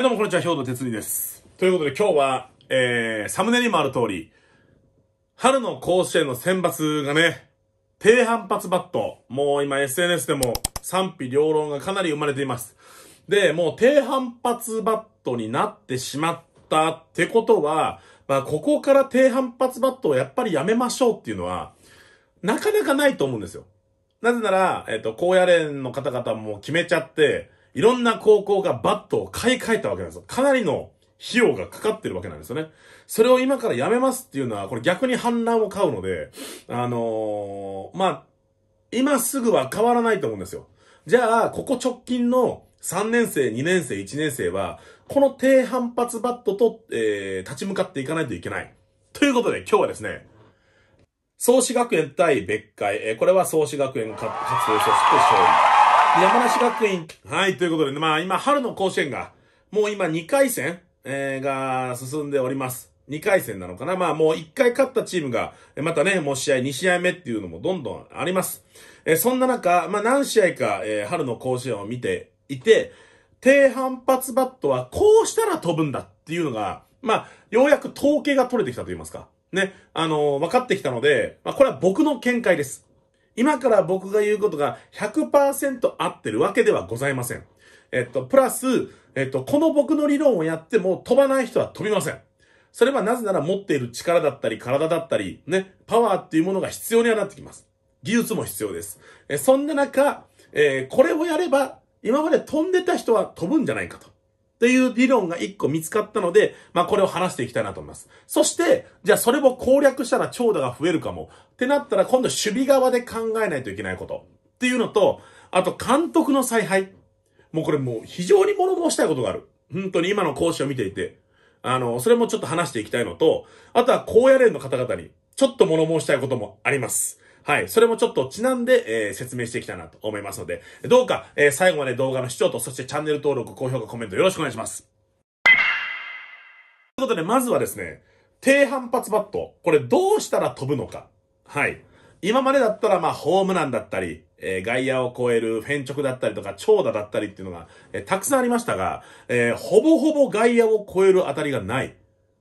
はいどうもこんにちは、兵頭哲二です。ということで今日は、えー、サムネにもある通り、春の甲子園の選抜がね、低反発バット。もう今 SNS でも賛否両論がかなり生まれています。で、もう低反発バットになってしまったってことは、まあここから低反発バットをやっぱりやめましょうっていうのは、なかなかないと思うんですよ。なぜなら、えっ、ー、と、高野連の方々も決めちゃって、いろんな高校がバットを買い替えたわけなんですよ。かなりの費用がかかってるわけなんですよね。それを今からやめますっていうのは、これ逆に反乱を買うので、あのー、まあ、今すぐは変わらないと思うんですよ。じゃあ、ここ直近の3年生、2年生、1年生は、この低反発バットと、えー、立ち向かっていかないといけない。ということで、今日はですね、創志学園対別会、えー、これは創志学園活動者組シ勝利。山梨学院。はい、ということで、ね、まあ今、春の甲子園が、もう今2回戦、えー、が進んでおります。2回戦なのかなまあもう1回勝ったチームが、またね、もう試合2試合目っていうのもどんどんあります。えー、そんな中、まあ何試合か、えー、春の甲子園を見ていて、低反発バットはこうしたら飛ぶんだっていうのが、まあ、ようやく統計が取れてきたと言いますか。ね、あのー、分かってきたので、まあこれは僕の見解です。今から僕が言うことが100%合ってるわけではございません。えっと、プラス、えっと、この僕の理論をやっても飛ばない人は飛びません。それはなぜなら持っている力だったり、体だったり、ね、パワーっていうものが必要にはなってきます。技術も必要です。えそんな中、えー、これをやれば、今まで飛んでた人は飛ぶんじゃないかと。っていう理論が一個見つかったので、まあこれを話していきたいなと思います。そして、じゃあそれを攻略したら長打が増えるかも。ってなったら今度守備側で考えないといけないこと。っていうのと、あと監督の采配。もうこれもう非常に物申したいことがある。本当に今の講師を見ていて。あの、それもちょっと話していきたいのと、あとは高野連の方々に、ちょっと物申したいこともあります。はい。それもちょっとちなんで、えー、説明していきたいなと思いますので、どうか、えー、最後まで動画の視聴と、そしてチャンネル登録、高評価、コメントよろしくお願いします。ということで、まずはですね、低反発バット。これどうしたら飛ぶのか。はい。今までだったら、まあ、ホームランだったり、えー、外野を超えるフェンチョクだったりとか、長打だったりっていうのが、えー、たくさんありましたが、えー、ほぼほぼ外野を超える当たりがない。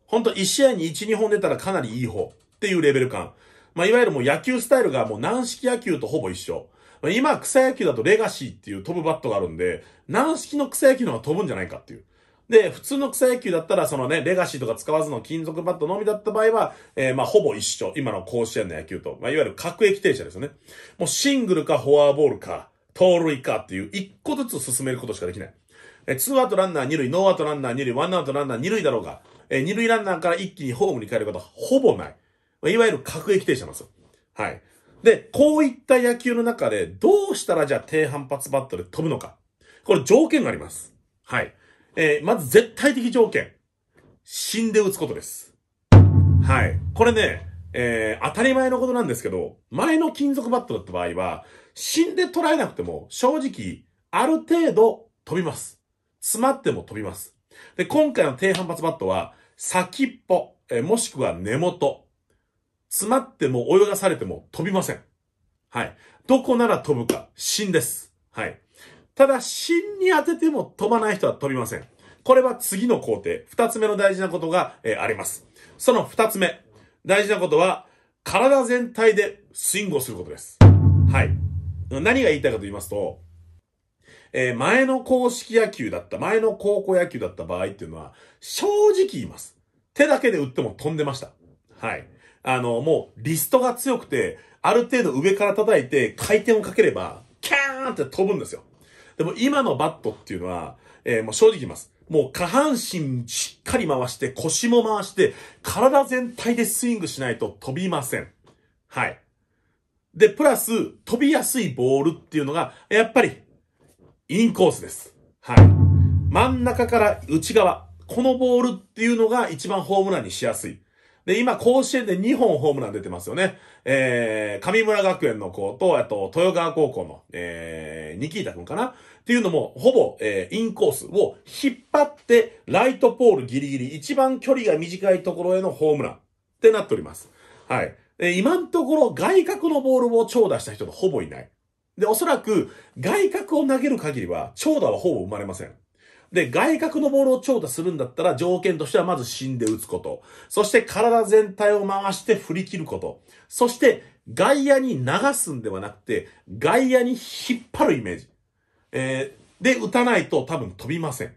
ほんと、1試合に1、2本出たらかなりいい方っていうレベル感。まあ、いわゆるもう野球スタイルがもう軟式野球とほぼ一緒。まあ、今、草野球だとレガシーっていう飛ぶバットがあるんで、軟式の草野球の方が飛ぶんじゃないかっていう。で、普通の草野球だったら、そのね、レガシーとか使わずの金属バットのみだった場合は、えー、まあ、ほぼ一緒。今の甲子園の野球と。まあ、いわゆる各駅停車ですよね。もうシングルかフォアボールか、盗塁かっていう、一個ずつ進めることしかできない。えツーアウトランナー二塁、ノーアウトランナー二塁、ワンアウトランナー二塁だろうが、えー、二塁ランナーから一気にホームに帰ることはほぼない。いわゆる各駅停車なんですよ。はい。で、こういった野球の中で、どうしたらじゃあ低反発バットで飛ぶのか。これ条件があります。はい。えー、まず絶対的条件。死んで打つことです。はい。これね、えー、当たり前のことなんですけど、前の金属バットだった場合は、死んで捉えなくても、正直、ある程度飛びます。詰まっても飛びます。で、今回の低反発バットは、先っぽ、えー、もしくは根元、詰まっても泳がされても飛びません。はい。どこなら飛ぶか、芯です。はい。ただ、芯に当てても飛ばない人は飛びません。これは次の工程。二つ目の大事なことが、えー、あります。その二つ目。大事なことは、体全体でスイングをすることです。はい。何が言いたいかと言いますと、えー、前の公式野球だった、前の高校野球だった場合っていうのは、正直言います。手だけで打っても飛んでました。はい。あの、もうリストが強くて、ある程度上から叩いて回転をかければ、キャーンって飛ぶんですよ。でも今のバットっていうのは、えー、もう正直言います。もう下半身しっかり回して、腰も回して、体全体でスイングしないと飛びません。はい。で、プラス、飛びやすいボールっていうのが、やっぱり、インコースです。はい。真ん中から内側。このボールっていうのが一番ホームランにしやすい。で、今、甲子園で2本ホームラン出てますよね。えー、上村学園の子と、あと、豊川高校の、えー、ニキータ君かなっていうのも、ほぼ、えー、インコースを引っ張って、ライトポールギリギリ、一番距離が短いところへのホームランってなっております。はい。え今のところ、外角のボールを長打した人がほぼいない。で、おそらく、外角を投げる限りは、長打はほぼ生まれません。で、外角のボールを調達するんだったら、条件としてはまず死んで打つこと。そして体全体を回して振り切ること。そして、外野に流すんではなくて、外野に引っ張るイメージ。えー、で、打たないと多分飛びません。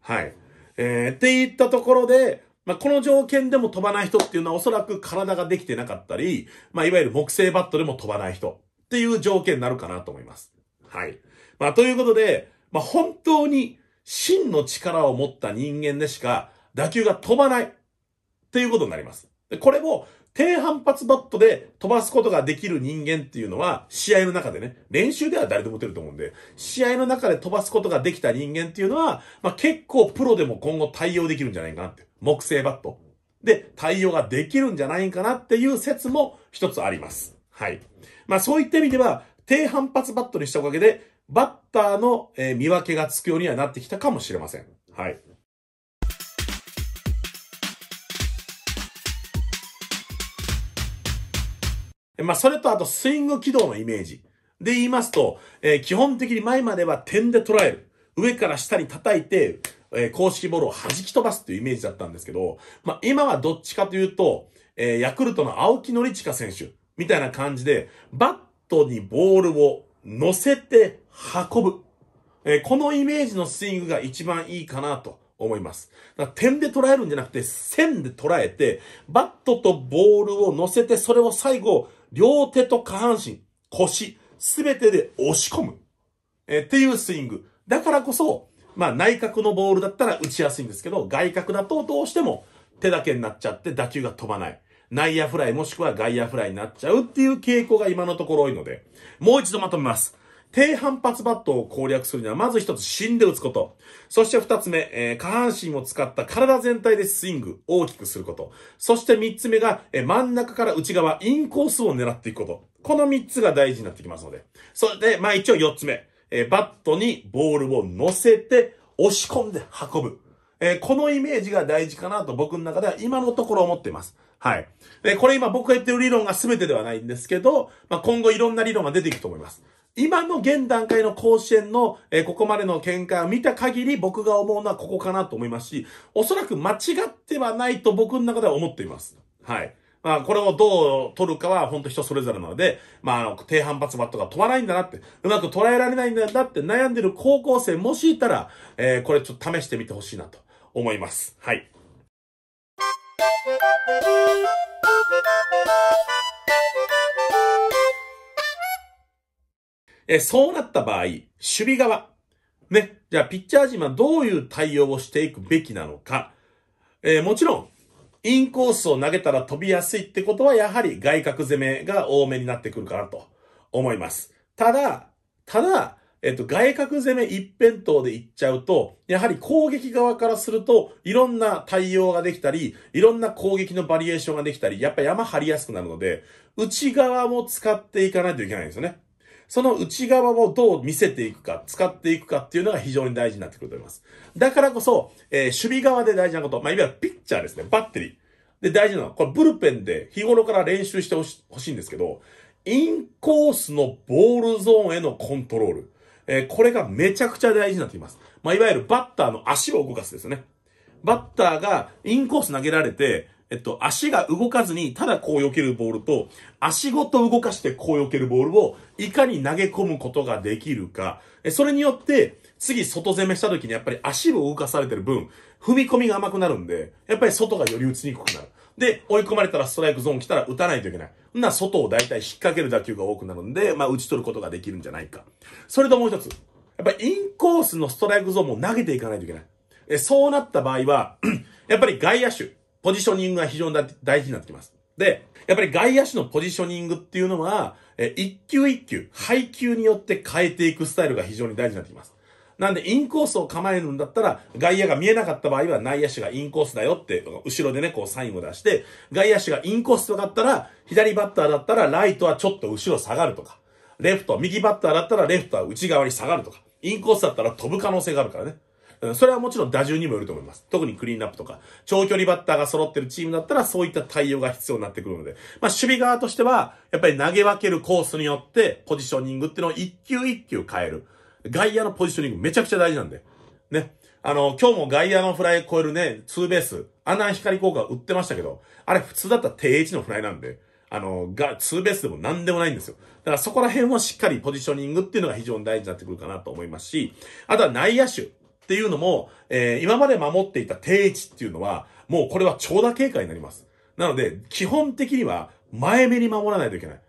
はい。えー、っていったところで、まあ、この条件でも飛ばない人っていうのはおそらく体ができてなかったり、まあ、いわゆる木製バットでも飛ばない人っていう条件になるかなと思います。はい。まあ、ということで、まあ、本当に真の力を持った人間でしか打球が飛ばないっていうことになります。でこれを低反発バットで飛ばすことができる人間っていうのは、試合の中でね、練習では誰でも打てると思うんで、試合の中で飛ばすことができた人間っていうのは、まあ、結構プロでも今後対応できるんじゃないかなって。木製バット。で、対応ができるんじゃないかなっていう説も一つあります。はい。まあそういった意味では、低反発バットにしたおかげで、バッターの、え見分けがつくようにはなってきたかもしれません。はい。まあ、それとあとスイング軌道のイメージ。で言いますと、えー、基本的に前までは点で捉える。上から下に叩いて、えー、公式ボールを弾き飛ばすっていうイメージだったんですけど、まあ、今はどっちかというと、えー、ヤクルトの青木宣親選手みたいな感じで、バットにボールを乗せて運ぶ。えー、このイメージのスイングが一番いいかなと思います。だから点で捉えるんじゃなくて線で捉えて、バットとボールを乗せて、それを最後、両手と下半身、腰、すべてで押し込む。えー、っていうスイング。だからこそ、まあ内角のボールだったら打ちやすいんですけど、外角だとどうしても手だけになっちゃって打球が飛ばない。内野フライもしくは外野フライになっちゃうっていう傾向が今のところ多いので、もう一度まとめます。低反発バットを攻略するには、まず一つ、芯で打つこと。そして二つ目、えー、下半身を使った体全体でスイング、大きくすること。そして三つ目が、えー、真ん中から内側、インコースを狙っていくこと。この三つが大事になってきますので。それで、まあ一応四つ目、えー、バットにボールを乗せて、押し込んで運ぶ。えこのイメージが大事かなと僕の中では今のところ思っています。はい。で、これ今僕が言ってる理論が全てではないんですけど、まあ、今後いろんな理論が出ていくと思います。今の現段階の甲子園の、えー、ここまでの見解を見た限り僕が思うのはここかなと思いますし、おそらく間違ってはないと僕の中では思っています。はい。まあ、これをどう取るかは本当人それぞれなので、まあ、あの、低反発バットが飛ばないんだなって、うまく捉えられないんだなって悩んでる高校生もしいたら、えー、これちょっと試してみてほしいなと思います。はい。えそうなった場合、守備側。ね。じゃあ、ピッチャー陣はどういう対応をしていくべきなのか。えー、もちろん、インコースを投げたら飛びやすいってことは、やはり外角攻めが多めになってくるかなと思います。ただ、ただ、えっと、外角攻め一辺倒でいっちゃうと、やはり攻撃側からすると、いろんな対応ができたり、いろんな攻撃のバリエーションができたり、やっぱ山張りやすくなるので、内側も使っていかないといけないんですよね。その内側をどう見せていくか、使っていくかっていうのが非常に大事になってくると思います。だからこそ、えー、守備側で大事なこと、まあ、いわゆるピッチャーですね、バッテリー。で、大事なのは、これブルペンで日頃から練習してほしいんですけど、インコースのボールゾーンへのコントロール。えー、これがめちゃくちゃ大事になってきます。まあ、いわゆるバッターの足を動かすですね。バッターがインコース投げられて、えっと、足が動かずに、ただこう避けるボールと、足ごと動かしてこう避けるボールを、いかに投げ込むことができるか。それによって、次外攻めした時にやっぱり足を動かされてる分、踏み込みが甘くなるんで、やっぱり外がより打ちにくくなる。で、追い込まれたらストライクゾーン来たら打たないといけない。な、外を大体引っ掛ける打球が多くなるんで、まあ、打ち取ることができるんじゃないか。それともう一つ。やっぱインコースのストライクゾーンも投げていかないといけない。え、そうなった場合は、やっぱり外野手、ポジショニングが非常に大事になってきます。で、やっぱり外野手のポジショニングっていうのは、え、一球一球、配球によって変えていくスタイルが非常に大事になってきます。なんで、インコースを構えるんだったら、外野が見えなかった場合は内野手がインコースだよって、後ろでね、こうサインを出して、外野手がインコースとかだったら、左バッターだったら、ライトはちょっと後ろ下がるとか、レフト、右バッターだったら、レフトは内側に下がるとか、インコースだったら飛ぶ可能性があるからね。それはもちろん打順にもよると思います。特にクリーンナップとか、長距離バッターが揃ってるチームだったら、そういった対応が必要になってくるので、まあ、守備側としては、やっぱり投げ分けるコースによって、ポジショニングっていうのを一球一球変える。外野のポジショニングめちゃくちゃ大事なんで。ね。あの、今日も外野のフライ超えるね、ツーベース、あんな光効果売ってましたけど、あれ普通だったら定位置のフライなんで、あの、が、ツーベースでも何でもないんですよ。だからそこら辺をしっかりポジショニングっていうのが非常に大事になってくるかなと思いますし、あとは内野手っていうのも、えー、今まで守っていた定位置っていうのは、もうこれは長打警戒になります。なので、基本的には前目に守らないといけない。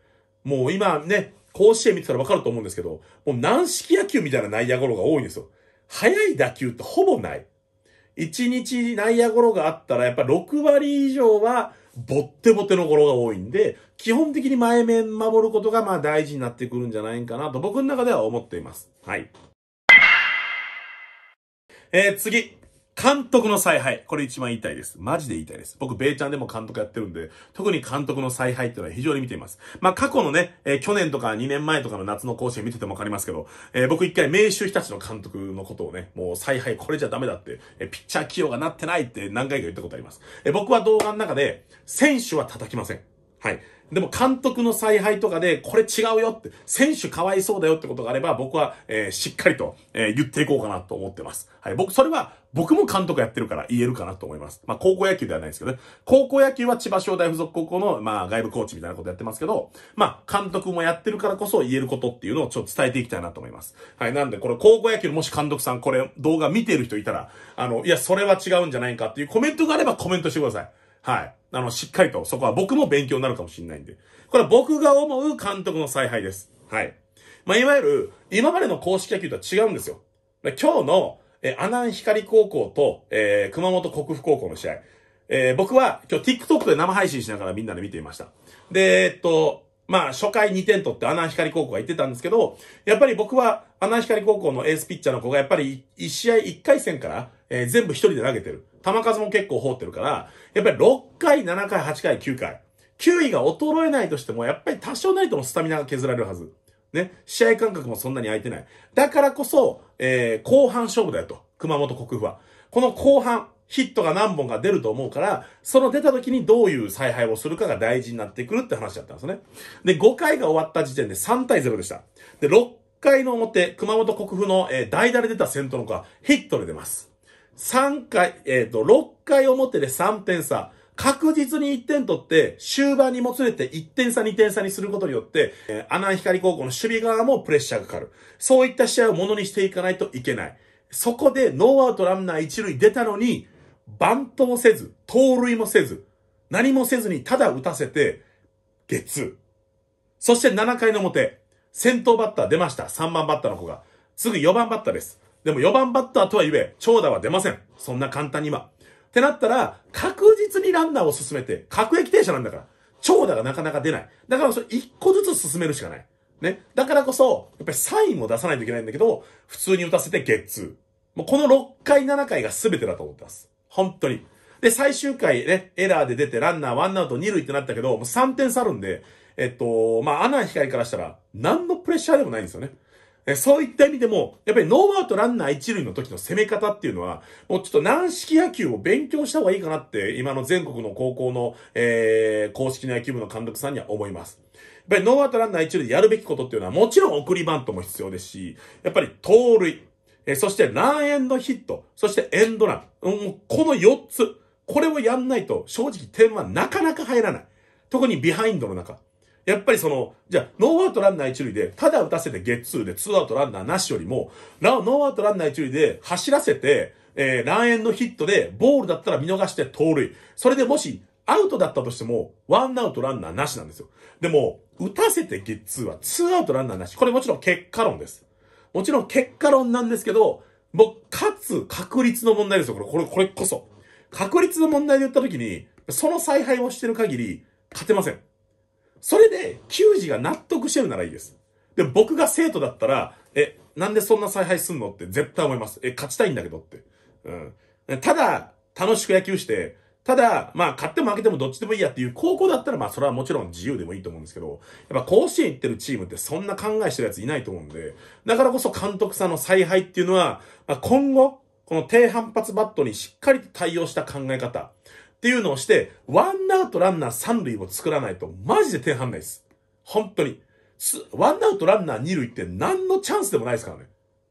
もう今ね、甲子園見てたらわかると思うんですけど、もう軟式野球みたいな内野ゴロが多いんですよ。速い打球ってほぼない。1日内野ゴロがあったら、やっぱ6割以上は、ボッテボテのゴロが多いんで、基本的に前面守ることが、まあ大事になってくるんじゃないかなと、僕の中では思っています。はい。えー、次。監督の采配。これ一番言いたいです。マジで言いたいです。僕、ベイちゃんでも監督やってるんで、特に監督の采配っていうのは非常に見ています。まあ、過去のね、えー、去年とか2年前とかの夏の甲子園見ててもわかりますけど、えー、僕一回名手日立の監督のことをね、もう采配これじゃダメだって、えー、ピッチャー起用がなってないって何回か言ったことあります。え僕は動画の中で、選手は叩きません。はい。でも監督の采配とかで、これ違うよって、選手かわいそうだよってことがあれば、僕は、えー、しっかりと、えー、言っていこうかなと思ってます。はい。僕、それは、僕も監督やってるから言えるかなと思います。まあ、高校野球ではないですけどね。高校野球は千葉商大附属高校の、まあ、外部コーチみたいなことやってますけど、まあ、監督もやってるからこそ言えることっていうのをちょっと伝えていきたいなと思います。はい。なんで、これ、高校野球もし監督さん、これ、動画見てる人いたら、あの、いや、それは違うんじゃないかっていうコメントがあればコメントしてください。はい。あの、しっかりと、そこは僕も勉強になるかもしれないんで。これは僕が思う監督の采配です。はい。まあ、いわゆる、今までの公式野球とは違うんですよ。今日の、えー、阿南光高校と、えー、熊本国府高校の試合。えー、僕は今日 TikTok で生配信しながらみんなで見ていました。で、えっと、まあ、初回2点取って阿南光高校が言ってたんですけど、やっぱり僕は阿南光高校のエースピッチャーの子がやっぱり1試合1回戦から、えー、全部1人で投げてる。球数も結構放ってるから、やっぱり6回、7回、8回、9回。9位が衰えないとしても、やっぱり多少なりともスタミナが削られるはず。ね。試合感覚もそんなに空いてない。だからこそ、えー、後半勝負だよと。熊本国府は。この後半、ヒットが何本か出ると思うから、その出た時にどういう采配をするかが大事になってくるって話だったんですね。で、5回が終わった時点で3対0でした。で、6回の表、熊本国府の、えー、代打で出た先頭の子はヒットで出ます。3回、えっ、ー、と、6回表で3点差。確実に1点取って、終盤にもつれて1点差、2点差にすることによって、えー、阿南光高校の守備側もプレッシャーがかかる。そういった試合をものにしていかないといけない。そこでノーアウトランナー1塁出たのに、バントもせず、盗塁もせず、何もせずにただ打たせて、ゲッツー。そして7回の表、先頭バッター出ました。3番バッターの子が。すぐ4番バッターです。でも4番バッターとはいえ、長打は出ません。そんな簡単には。ってなったら、確実にランナーを進めて、各駅停車なんだから、長打がなかなか出ない。だからそれ1個ずつ進めるしかない。ね。だからこそ、やっぱりサインを出さないといけないんだけど、普通に打たせてゲッツー。もうこの6回、7回が全てだと思ってます。本当に。で、最終回ね、エラーで出てランナーワンアウト二塁ってなったけど、もう3点差あるんで、えっと、まあ、アナ光からしたら、何のプレッシャーでもないんですよね。そういった意味でも、やっぱりノーアウトランナー一塁の時の攻め方っていうのは、もうちょっと軟式野球を勉強した方がいいかなって、今の全国の高校の、えー、公式の野球部の監督さんには思います。やっぱりノーアウトランナー一塁でやるべきことっていうのは、もちろん送りバントも必要ですし、やっぱり盗塁、えー、そしてランエンドヒット、そしてエンドラン。うん、この4つ、これをやんないと、正直点はなかなか入らない。特にビハインドの中。やっぱりその、じゃあ、ノーアウトランナー一塁で、ただ打たせてゲッツーでツーアウトランナーなしよりも、なお、ノーアウトランナー一塁で走らせて、えー、ランエンのヒットで、ボールだったら見逃して盗塁。それでもし、アウトだったとしても、ワンアウトランナーなしなんですよ。でも、打たせてゲッツーはツーアウトランナーなし。これもちろん結果論です。もちろん結果論なんですけど、もう、かつ確率の問題ですよ。これ、これ、これこそ。確率の問題で言った時に、その采配をしてる限り、勝てません。それで、球児が納得してるならいいです。で、僕が生徒だったら、え、なんでそんな采配すんのって絶対思います。え、勝ちたいんだけどって。うん。ただ、楽しく野球して、ただ、まあ、勝っても負けてもどっちでもいいやっていう高校だったら、まあ、それはもちろん自由でもいいと思うんですけど、やっぱ甲子園行ってるチームってそんな考えしてるやついないと思うんで、だからこそ監督さんの采配っていうのは、まあ、今後、この低反発バットにしっかりと対応した考え方。っていうのをして、ワンアウトランナー三塁を作らないと、マジで点半ないです。本当に。ワンアウトランナー二塁って何のチャンスでもないですからね。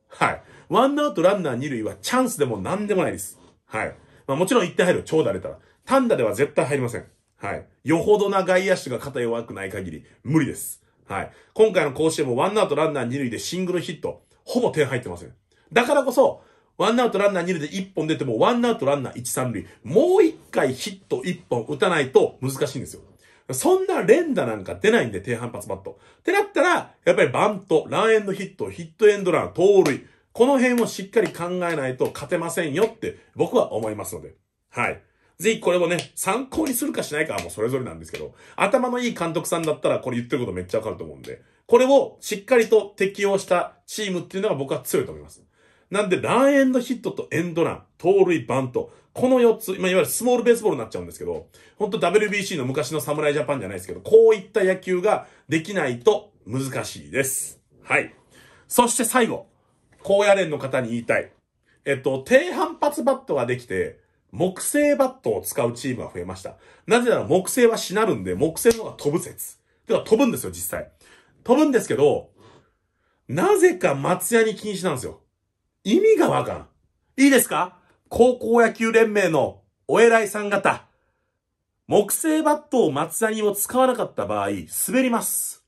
はい。ワンアウトランナー二塁はチャンスでも何でもないです。はい。まあもちろん1点入る。超打れたら。単打では絶対入りません。はい。よほどな外野手が肩弱くない限り、無理です。はい。今回の甲子園もワンアウトランナー二塁でシングルヒット、ほぼ点入ってません。だからこそ、ワンアウトランナー2塁で1本出ても、ワンアウトランナー1、3塁。もう1回ヒット1本打たないと難しいんですよ。そんな連打なんか出ないんで、低反発バット。ってなったら、やっぱりバント、ランエンドヒット、ヒットエンドラン、盗塁。この辺をしっかり考えないと勝てませんよって僕は思いますので。はい。ぜひこれをね、参考にするかしないかはもうそれぞれなんですけど、頭のいい監督さんだったらこれ言ってることめっちゃわかると思うんで、これをしっかりと適用したチームっていうのが僕は強いと思います。なんで、ランエンドヒットとエンドラン、盗塁、バント。この4つ、まあ、いわゆるスモールベースボールになっちゃうんですけど、ほんと WBC の昔の侍ジャパンじゃないですけど、こういった野球ができないと難しいです。はい。そして最後、高野連の方に言いたい。えっと、低反発バットができて、木製バットを使うチームは増えました。なぜなら木製はしなるんで、木製の方が飛ぶ説。てか飛ぶんですよ、実際。飛ぶんですけど、なぜか松屋に禁止なんですよ。意味がわからん。いいですか高校野球連盟のお偉いさん方。木製バットを松谷を使わなかった場合、滑ります。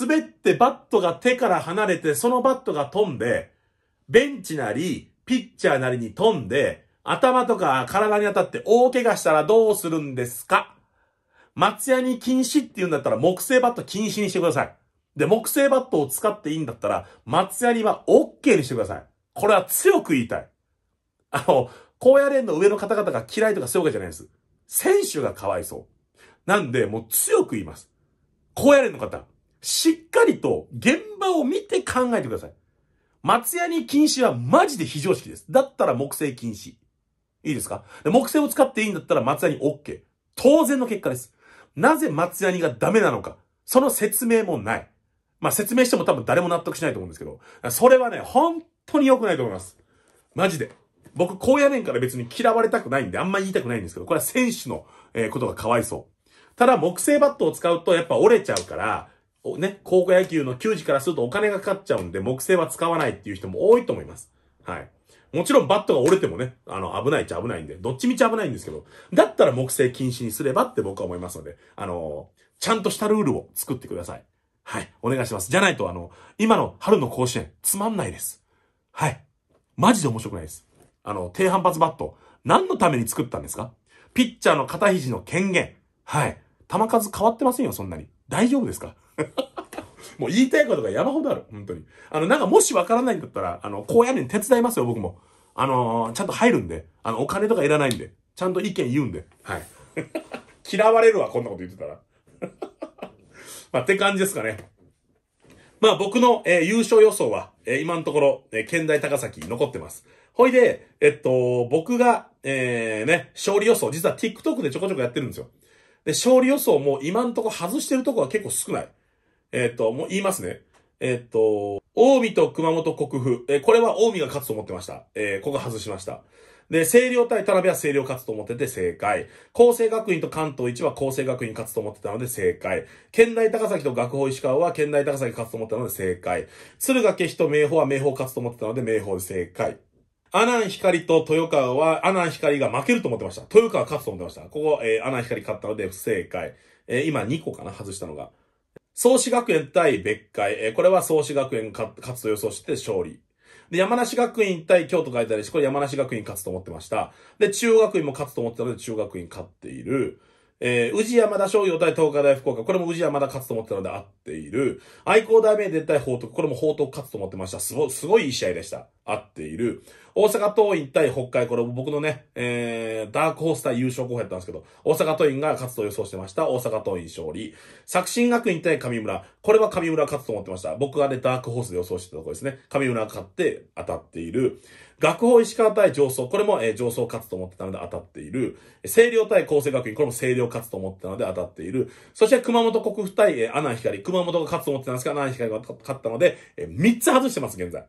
滑ってバットが手から離れて、そのバットが飛んで、ベンチなり、ピッチャーなりに飛んで、頭とか体に当たって大怪我したらどうするんですか松屋に禁止って言うんだったら木製バット禁止にしてください。で、木製バットを使っていいんだったら、松屋には OK にしてください。これは強く言いたい。あの、高野連の上の方々が嫌いとかそういうわけじゃないです。選手がかわいそう。なんで、もう強く言います。高野連の方、しっかりと現場を見て考えてください。松屋に禁止はマジで非常識です。だったら木製禁止。いいですかで木製を使っていいんだったら松屋に OK。当然の結果です。なぜ松屋にがダメなのか。その説明もない。まあ、説明しても多分誰も納得しないと思うんですけど、それはね、本当に良くないと思います。マジで。僕、高野連から別に嫌われたくないんで、あんま言いたくないんですけど、これは選手の、えー、ことがかわいそう。ただ、木製バットを使うと、やっぱ折れちゃうから、ね、高校野球の球児からするとお金がかかっちゃうんで、木製は使わないっていう人も多いと思います。はい。もちろんバットが折れてもね、あの、危ないっちゃ危ないんで、どっちみち危ないんですけど、だったら木製禁止にすればって僕は思いますので、あのー、ちゃんとしたルールを作ってください。はい、お願いします。じゃないと、あの、今の春の甲子園、つまんないです。はい。マジで面白くないです。あの、低反発バット。何のために作ったんですかピッチャーの肩肘の権限。はい。球数変わってませんよ、そんなに。大丈夫ですか もう言いたいことが山ほどある。本当に。あの、なんかもしわからないんだったら、あの、こうやるに手伝いますよ、僕も。あのー、ちゃんと入るんで。あの、お金とかいらないんで。ちゃんと意見言うんで。はい。嫌われるわ、こんなこと言ってたら。まあ、って感じですかね。まあ僕の、えー、優勝予想は、えー、今のところ、えー、県大高崎残ってます。ほいで、えっと、僕が、えー、ね、勝利予想、実は TikTok でちょこちょこやってるんですよ。で、勝利予想も今のところ外してるとこは結構少ない。えっと、もう言いますね。えっと、近江と熊本国府。えこれは近江が勝つと思ってました。えここ外しました。で、星稜対田辺は星稜勝つと思ってて正解。厚生学院と関東一は厚生学院勝つと思ってたので正解。県大高崎と学法石川は県大高崎勝つと思ったので正解。敦賀気比と明豊は明豊勝つと思ってたので明豊で正解。アナン光と豊川は、アナン光が負けると思ってました。豊川勝つと思ってました。ここ、えー、アナン光勝ったので不正解。えー、今2個かな、外したのが。創志学園対別海。えー、これは創志学園勝つと予想して勝利。で、山梨学院対京都書いてあるし、これ山梨学院勝つと思ってました。で、中央学院も勝つと思ってたので、中央学院勝っている。えー、宇治山田商業対東海大福岡。これも宇治山田勝つと思ってたので合っている。愛工大名電対宝徳。これも宝徳勝つと思ってました。すご、すごいいい試合でした。合っている。大阪桐蔭対北海。これも僕のね、えー、ダークホース対優勝候補やったんですけど、大阪桐蔭が勝つと予想してました。大阪桐蔭勝利。作新学院対上村。これは上村勝つと思ってました。僕がね、ダークホースで予想してたところですね。上村勝って当たっている。学法石川対上層、これも、えー、上層勝つと思ってたので当たっている。清涼対厚生学院、これも清涼勝つと思ってたので当たっている。そして熊本国府対、えー、アナヒ熊本が勝つと思ってたんですが、ど、ナヒ光が勝ったので、えー、3つ外してます、現在。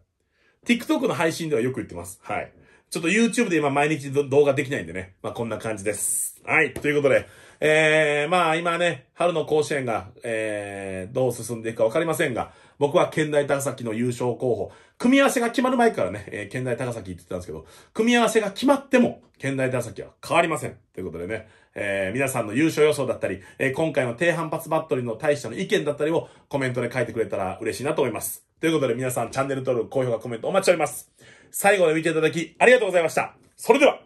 TikTok の配信ではよく言ってます。はい。ちょっと YouTube で今毎日動画できないんでね。まあ、こんな感じです。はい。ということで、えー、まあ今ね、春の甲子園が、えー、どう進んでいくかわかりませんが、僕は県大高崎の優勝候補、組み合わせが決まる前からね、えー、県大高崎言ってたんですけど、組み合わせが決まっても、県大高崎は変わりません。ということでね、えー、皆さんの優勝予想だったり、えー、今回の低反発バットリーの大使の意見だったりをコメントで書いてくれたら嬉しいなと思います。ということで皆さんチャンネル登録、高評価、コメントお待ちしております。最後まで見ていただきありがとうございました。それでは